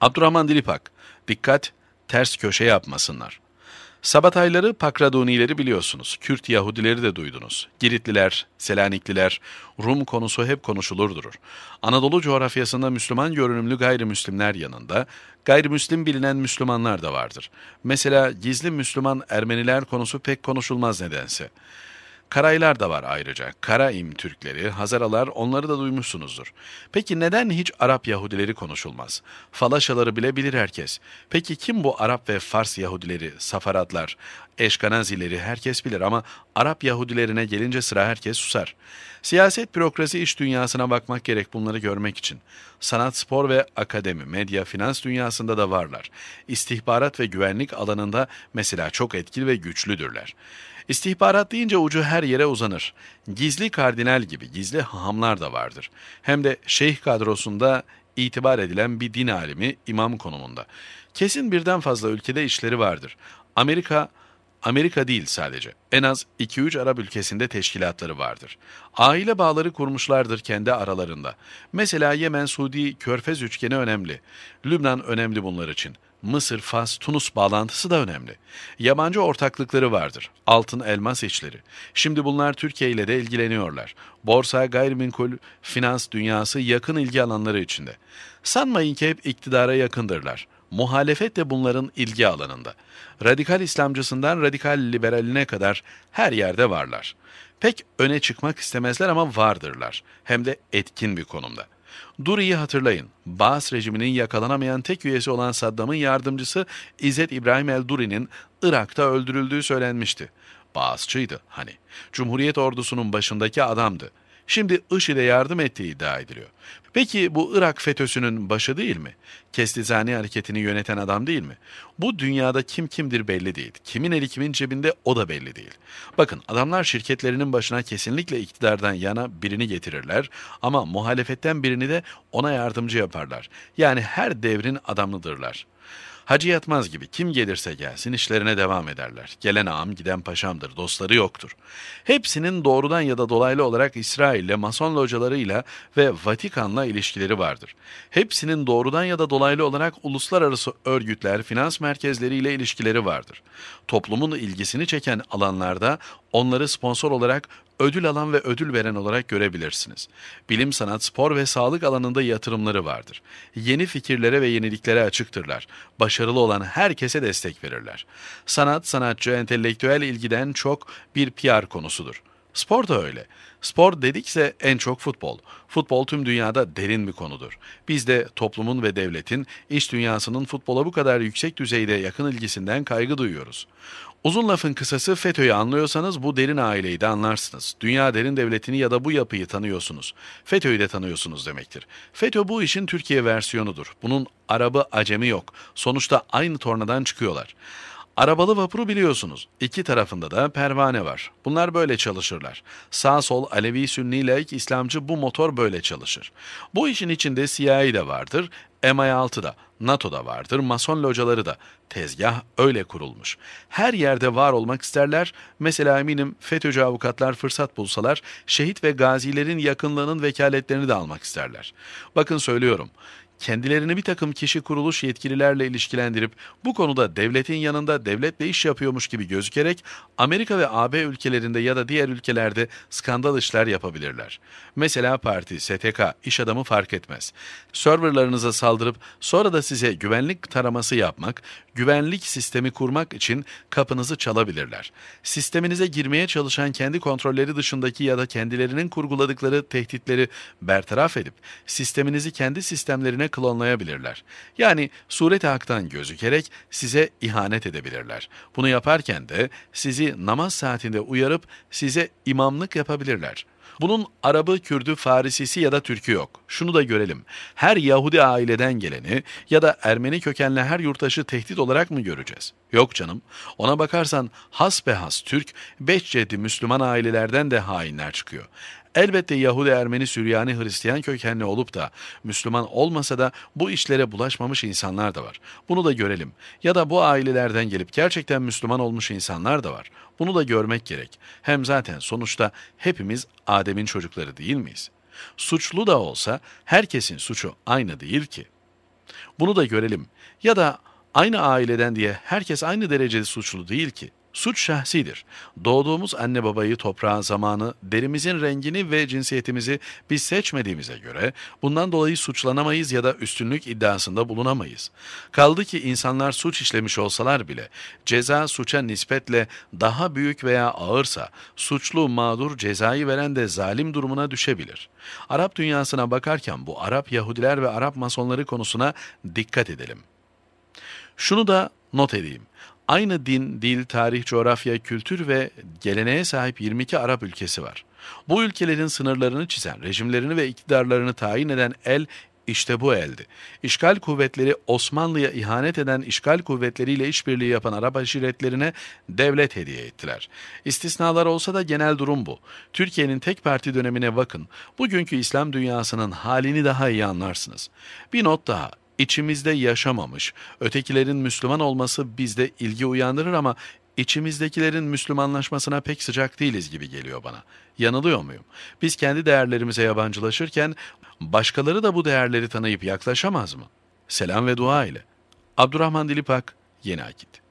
Abdurrahman Dilipak, dikkat, ters köşe yapmasınlar. Sabatayları, Pakradonileri biliyorsunuz, Kürt Yahudileri de duydunuz. Giritliler, Selanikliler, Rum konusu hep konuşulur durur. Anadolu coğrafyasında Müslüman görünümlü gayrimüslimler yanında, gayrimüslim bilinen Müslümanlar da vardır. Mesela gizli Müslüman Ermeniler konusu pek konuşulmaz nedense. Karaylar da var ayrıca. Karaim Türkleri, Hazaralar onları da duymuşsunuzdur. Peki neden hiç Arap Yahudileri konuşulmaz? Falaşaları bile bilir herkes. Peki kim bu Arap ve Fars Yahudileri, Safaradlar, Eşkanazileri herkes bilir ama Arap Yahudilerine gelince sıra herkes susar. Siyaset, bürokrasi, iş dünyasına bakmak gerek bunları görmek için. Sanat, spor ve akademi, medya, finans dünyasında da varlar. İstihbarat ve güvenlik alanında mesela çok etkili ve güçlüdürler. İstihbarat deyince ucu her yere uzanır. Gizli kardinal gibi gizli hahamlar da vardır. Hem de şeyh kadrosunda itibar edilen bir din alimi imam konumunda. Kesin birden fazla ülkede işleri vardır. Amerika Amerika değil sadece. En az 2-3 Arap ülkesinde teşkilatları vardır. Aile bağları kurmuşlardır kendi aralarında. Mesela Yemen-Suudi Körfez üçgeni önemli. Lübnan önemli bunlar için. Mısır, Fas, Tunus bağlantısı da önemli. Yabancı ortaklıkları vardır. Altın elmas işleri. Şimdi bunlar Türkiye ile de ilgileniyorlar. Borsa, gayrimenkul, finans dünyası yakın ilgi alanları içinde. Sanmayın ki hep iktidara yakındırlar muhalefet de bunların ilgi alanında. Radikal İslamcısından radikal liberaline kadar her yerde varlar. Pek öne çıkmak istemezler ama vardırlar. Hem de etkin bir konumda. Duri'yi hatırlayın. Baas rejiminin yakalanamayan tek üyesi olan Saddam'ın yardımcısı İzzet İbrahim el-Duri'nin Irak'ta öldürüldüğü söylenmişti. Baasçıydı hani. Cumhuriyet ordusunun başındaki adamdı. Şimdi IŞİD'e yardım ettiği iddia ediliyor. Peki bu Irak FETÖ'sünün başı değil mi? Kestizani hareketini yöneten adam değil mi? Bu dünyada kim kimdir belli değil. Kimin eli kimin cebinde o da belli değil. Bakın adamlar şirketlerinin başına kesinlikle iktidardan yana birini getirirler ama muhalefetten birini de ona yardımcı yaparlar. Yani her devrin adamlıdırlar. Hacı yatmaz gibi kim gelirse gelsin işlerine devam ederler. Gelen ağam giden paşamdır, dostları yoktur. Hepsinin doğrudan ya da dolaylı olarak İsrail'le, Mason localarıyla ve Vatikan'la ilişkileri vardır. Hepsinin doğrudan ya da dolaylı olarak uluslararası örgütler, finans merkezleriyle ilişkileri vardır. Toplumun ilgisini çeken alanlarda onları sponsor olarak ödül alan ve ödül veren olarak görebilirsiniz. Bilim, sanat, spor ve sağlık alanında yatırımları vardır. Yeni fikirlere ve yeniliklere açıktırlar. Başarılı olan herkese destek verirler. Sanat, sanatçı, entelektüel ilgiden çok bir PR konusudur. Spor da öyle. Spor dedikse en çok futbol. Futbol tüm dünyada derin bir konudur. Biz de toplumun ve devletin, iş dünyasının futbola bu kadar yüksek düzeyde yakın ilgisinden kaygı duyuyoruz. Uzun lafın kısası FETÖ'yü anlıyorsanız bu derin aileyi de anlarsınız. Dünya derin devletini ya da bu yapıyı tanıyorsunuz. FETÖ'yü de tanıyorsunuz demektir. FETÖ bu işin Türkiye versiyonudur. Bunun Arabı acemi yok. Sonuçta aynı tornadan çıkıyorlar. Arabalı vapuru biliyorsunuz. İki tarafında da pervane var. Bunlar böyle çalışırlar. Sağ sol Alevi Sünni laik İslamcı bu motor böyle çalışır. Bu işin içinde CIA de vardır, MI6 da, NATO da vardır, Mason locaları da. Tezgah öyle kurulmuş. Her yerde var olmak isterler. Mesela eminim FETÖ'cü avukatlar fırsat bulsalar şehit ve gazilerin yakınlığının vekaletlerini de almak isterler. Bakın söylüyorum kendilerini bir takım kişi kuruluş yetkililerle ilişkilendirip bu konuda devletin yanında devletle iş yapıyormuş gibi gözükerek Amerika ve AB ülkelerinde ya da diğer ülkelerde skandal işler yapabilirler. Mesela parti, STK, iş adamı fark etmez. Serverlarınıza saldırıp sonra da size güvenlik taraması yapmak, güvenlik sistemi kurmak için kapınızı çalabilirler. Sisteminize girmeye çalışan kendi kontrolleri dışındaki ya da kendilerinin kurguladıkları tehditleri bertaraf edip sisteminizi kendi sistemlerine kendine klonlayabilirler. Yani sureti haktan gözükerek size ihanet edebilirler. Bunu yaparken de sizi namaz saatinde uyarıp size imamlık yapabilirler. Bunun Arabı, Kürdü, Farisisi ya da Türkü yok. Şunu da görelim. Her Yahudi aileden geleni ya da Ermeni kökenli her yurttaşı tehdit olarak mı göreceğiz? Yok canım. Ona bakarsan has be has Türk, beş ceddi Müslüman ailelerden de hainler çıkıyor. Elbette Yahudi, Ermeni, Süryani, Hristiyan kökenli olup da Müslüman olmasa da bu işlere bulaşmamış insanlar da var. Bunu da görelim. Ya da bu ailelerden gelip gerçekten Müslüman olmuş insanlar da var. Bunu da görmek gerek. Hem zaten sonuçta hepimiz Adem'in çocukları değil miyiz? Suçlu da olsa herkesin suçu aynı değil ki. Bunu da görelim. Ya da aynı aileden diye herkes aynı derecede suçlu değil ki. Suç şahsidir. Doğduğumuz anne babayı, toprağın zamanı, derimizin rengini ve cinsiyetimizi biz seçmediğimize göre bundan dolayı suçlanamayız ya da üstünlük iddiasında bulunamayız. Kaldı ki insanlar suç işlemiş olsalar bile ceza suça nispetle daha büyük veya ağırsa suçlu mağdur cezayı veren de zalim durumuna düşebilir. Arap dünyasına bakarken bu Arap Yahudiler ve Arap masonları konusuna dikkat edelim. Şunu da not edeyim. Aynı din, dil, tarih, coğrafya, kültür ve geleneğe sahip 22 Arap ülkesi var. Bu ülkelerin sınırlarını çizen, rejimlerini ve iktidarlarını tayin eden el işte bu eldi. İşgal kuvvetleri Osmanlı'ya ihanet eden işgal kuvvetleriyle işbirliği yapan Arap aşiretlerine devlet hediye ettiler. İstisnalar olsa da genel durum bu. Türkiye'nin tek parti dönemine bakın. Bugünkü İslam dünyasının halini daha iyi anlarsınız. Bir not daha. İçimizde yaşamamış. Ötekilerin Müslüman olması bizde ilgi uyandırır ama içimizdekilerin Müslümanlaşmasına pek sıcak değiliz gibi geliyor bana. Yanılıyor muyum? Biz kendi değerlerimize yabancılaşırken başkaları da bu değerleri tanıyıp yaklaşamaz mı? Selam ve dua ile. Abdurrahman Dilipak, Yeni Akit.